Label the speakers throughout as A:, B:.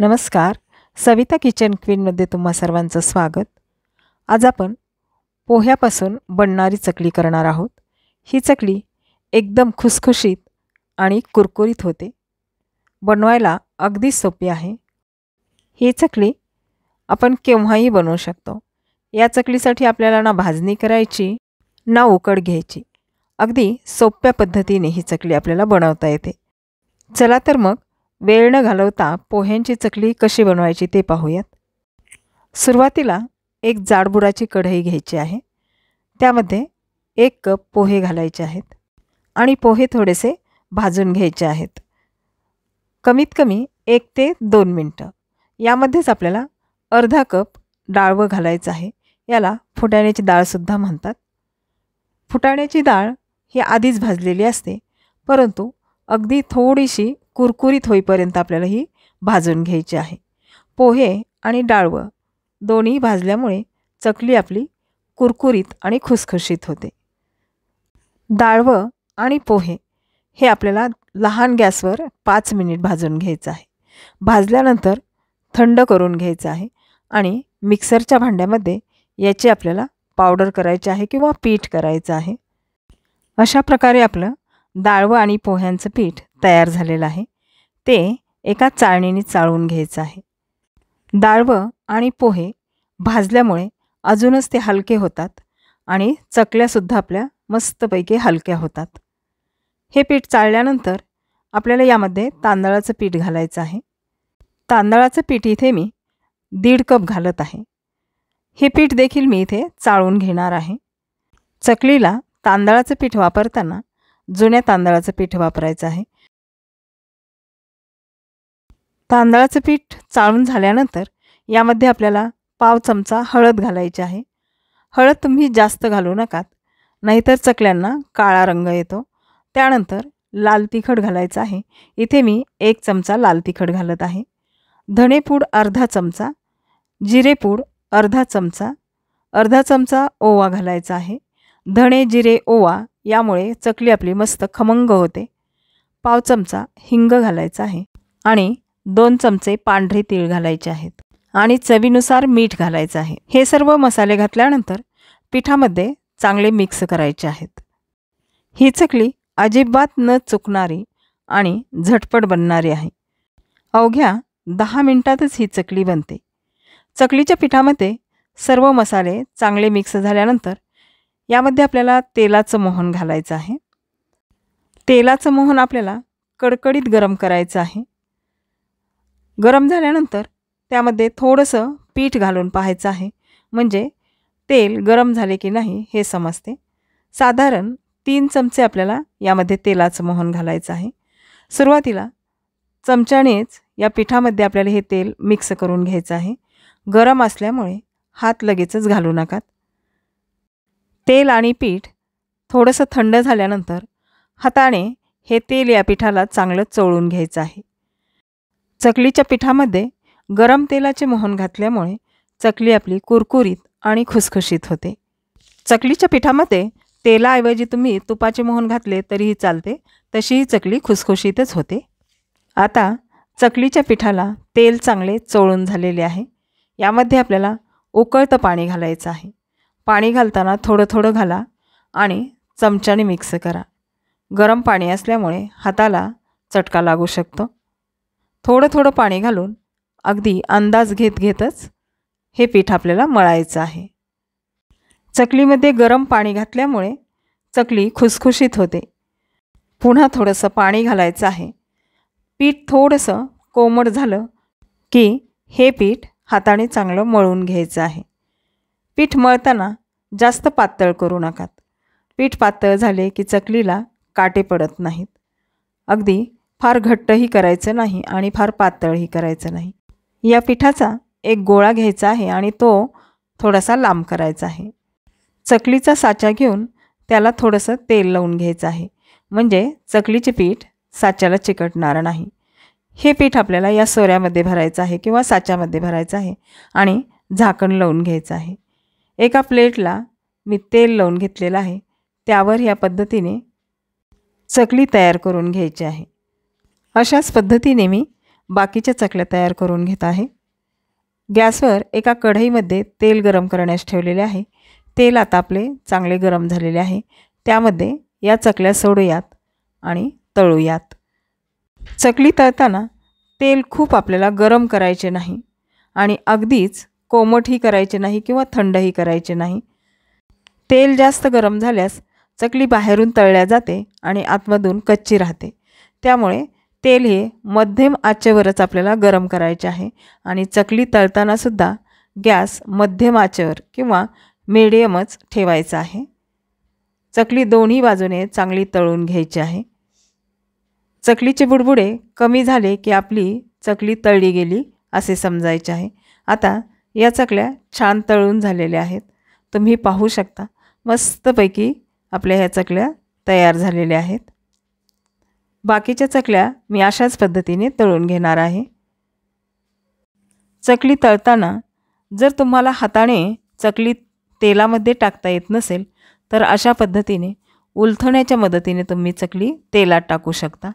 A: नमस्कार सविता किचन क्वीनमध्ये तुम्हा सर्वांचं स्वागत आज आपण पोह्यापासून बनणारी चकली करणार आहोत ही चकली एकदम खुसखुशीत आणि कुरकुरीत होते बनवायला अगदी सोपी आहे ही चकली आपण केव्हाही बनवू शकतो या चकलीसाठी आपल्याला ना भाजणी करायची ना उकड घ्यायची अगदी सोप्या पद्धतीने ही चकली आपल्याला बनवता येते चला तर मग वेळ न घालवता पोह्यांची चकली कशी बनवायची ते पाहूयात सुरुवातीला एक जाडबुडाची कढई घ्यायची आहे त्यामध्ये एक कप पोहे घालायचे आहेत आणि पोहे थोडेसे भाजून घ्यायचे आहेत कमीत कमी एक ते दोन मिनटं यामध्येच आपल्याला अर्धा कप डाळवं घालायचं आहे याला फुटाण्याची डाळसुद्धा म्हणतात फुटाण्याची डाळ ही आधीच भाजलेली असते परंतु अगदी थोडीशी कुरकुरीत होईपर्यंत आपल्याला ही भाजून घ्यायची आहे पोहे आणि डाळवं दोन्ही भाजल्यामुळे चकली आपली कुरकुरीत आणि खुसखुशीत होते डाळवं आणि पोहे हे आपल्याला लहान गॅसवर पाच मिनिट भाजून घ्यायचं आहे भाजल्यानंतर थंड करून घ्यायचं आहे आणि मिक्सरच्या भांड्यामध्ये याची आपल्याला पावडर करायची आहे किंवा पीठ करायचं आहे अशा प्रकारे आपलं डाळवं आणि पोह्यांचं पीठ तयार झालेलं आहे ते एका चाळणीने चाळून घ्यायचं आहे डाळवं आणि पोहे भाजल्यामुळे अजूनच ते हलके होतात आणि चकल्यासुद्धा आपल्या मस्तपैकी हलक्या होतात हे पीठ चाळल्यानंतर आपल्याला यामध्ये तांदळाचं पीठ घालायचं आहे तांदळाचं पीठ इथे मी दीड कप घालत आहे हे पीठ देखील मी इथे चाळून घेणार आहे चकलीला तांदळाचं पीठ वापरताना जुन्या तांदळाचं पीठ वापरायचं आहे तांदळाचं पीठ चाळून झाल्यानंतर यामध्ये आपल्याला पाव चमचा हळद घालायची आहे हळद तुम्ही जास्त घालू नकात नाहीतर चकल्यांना काळा रंग येतो त्यानंतर लाल तिखट घालायचं आहे इथे मी एक चमचा लाल तिखट घालत आहे धणेपूड अर्धा चमचा जिरेपूड अर्धा चमचा अर्धा चमचा ओवा घालायचा आहे धणे जिरे ओवा यामुळे चकली आपली मस्त खमंग होते पाव चमचा हिंग घालायचा आहे आणि दोन चमचे पांढरे तीळ घालायचे आहेत आणि चवीनुसार मीठ घालायचं आहे हे सर्व मसाले घातल्यानंतर पिठामध्ये चांगले मिक्स करायचे आहेत ही चकली अजिबात न चुकणारी आणि झटपट बनणारी आहे अवघ्या दहा मिनटातच ही चकली बनते चकलीच्या पिठामध्ये सर्व मसाले चांगले मिक्स झाल्यानंतर यामध्ये आपल्याला तेलाचं मोहन घालायचं आहे तेलाचं मोहन आपल्याला कडकडीत गरम करायचं आहे गरम झाल्यानंतर त्यामध्ये थोडंसं पीठ घालून पाहायचं आहे म्हणजे तेल गरम झाले की नाही हे समजते साधारण तीन चमचे आपल्याला यामध्ये तेलाचं मोहन घालायचं आहे सुरुवातीला चमच्यानेच या पिठामध्ये आपल्याला हे तेल मिक्स करून घ्यायचं आहे गरम असल्यामुळे हात लगेचच घालू नकात तेल आणि पीठ थोडंसं थंड झाल्यानंतर हाताने हे तेल या पिठाला चांगलं चोळून घ्यायचं आहे चकलीच्या पिठामध्ये गरम तेलाचे मोहन घातल्यामुळे चकली आपली कुरकुरीत आणि खुसखुशीत होते चकलीच्या पिठामध्ये तेलाऐवजी तुम्ही तुपाचे मोहन घातले तरीही चालते तशीही चकली खुसखुशीतच होते आता चकलीच्या पिठाला तेल चांगले चोळून झालेले आहे यामध्ये आपल्याला उकळतं पाणी घालायचं आहे पाणी घालताना थोडं थोडं घाला आणि चमच्याने मिक्स करा गरम पाणी असल्यामुळे हाताला चटका लागू शकतो थोडं थोडं पाणी घालून अगदी अंदाज घेत घेतच हे पीठ आपल्याला मळायचं आहे चकलीमध्ये गरम पाणी घातल्यामुळे चकली खुसखुशीत होते पुन्हा थोडंसं पाणी घालायचं आहे पीठ थोडंसं कोमट झालं की हे पीठ हाताने चांगलं मळून घ्यायचं आहे पीठ मळताना जास्त पातळ करू नकात पीठ पातळ झाले की चकलीला काटे पडत नाहीत अगदी फार घट्टही करायचं नाही आणि फार पातळही करायचं नाही या पिठाचा एक गोळा घ्यायचा आहे आणि तो थोडासा लांब करायचा आहे चकलीचा साचा घेऊन त्याला थोडंसं तेल लावून घ्यायचं आहे म्हणजे चकलीचे पीठ साच्याला चिकटणार नाही हे पीठ आपल्याला या सोऱ्यामध्ये भरायचं आहे किंवा साच्यामध्ये भरायचं आहे आणि झाकण लावून घ्यायचं आहे एका प्लेटला मी तेल लावून घेतलेलं आहे त्यावर या पद्धतीने चकली तयार करून घ्यायची आहे अशाच पद्धतीने मी बाकीच्या चकल्या तयार करून घेत आहे गॅसवर एका कढईमध्ये तेल गरम करण्यास ठेवलेले आहे तेल आता आपले चांगले गरम झालेले आहे त्यामध्ये या चकल्या सोडूयात आणि तळूयात चकली तळताना तेल खूप आपल्याला गरम करायचे नाही आणि अगदीच कोमटही करायचे नाही किंवा थंडही करायचे नाही तेल जास्त गरम झाल्यास चकली बाहेरून तळल्या जाते आणि आतमधून कच्ची राहते त्यामुळे तेल हे मध्यम आचेवरच आपल्याला गरम करायचे आहे आणि चकली तळतानासुद्धा गॅस मध्यम आचेवर किंवा मिडियमच ठेवायचा आहे चकली दोन्ही बाजूने चांगली तळून घ्यायची आहे चकलीचे बुडबुडे कमी झाले की आपली चकली तळली गेली असे समजायचे आहे आता या चकल्या छान तळून झालेल्या आहेत तुम्ही पाहू शकता मस्तपैकी आपल्या ह्या चकल्या तयार झालेल्या आहेत बाकीच्या चकल्या मी अशाच पद्धतीने तळून घेणार आहे चकली तळताना जर तुम्हाला हाताने चकली तेलामध्ये टाकता येत नसेल तर अशा पद्धतीने उलथण्याच्या मदतीने तुम्ही चकली तेलात टाकू शकता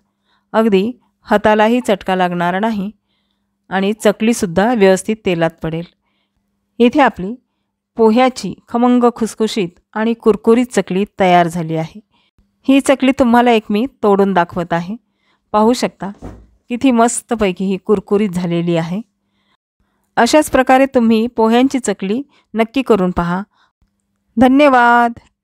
A: अगदी हातालाही चटका लागणार नाही आणि चकलीसुद्धा व्यवस्थित तेलात पडेल इथे आपली पोह्याची खमंग खुसखुशीत आणि कुरकुरीत चकली तयार झाली आहे ही चकली तुम्हाला एक मी तोडून दाखवत आहे पाहू शकता किती मस्तपैकी ही कुरकुरीत झालेली आहे अशाच प्रकारे तुम्ही पोह्यांची चकली नक्की करून पहा धन्यवाद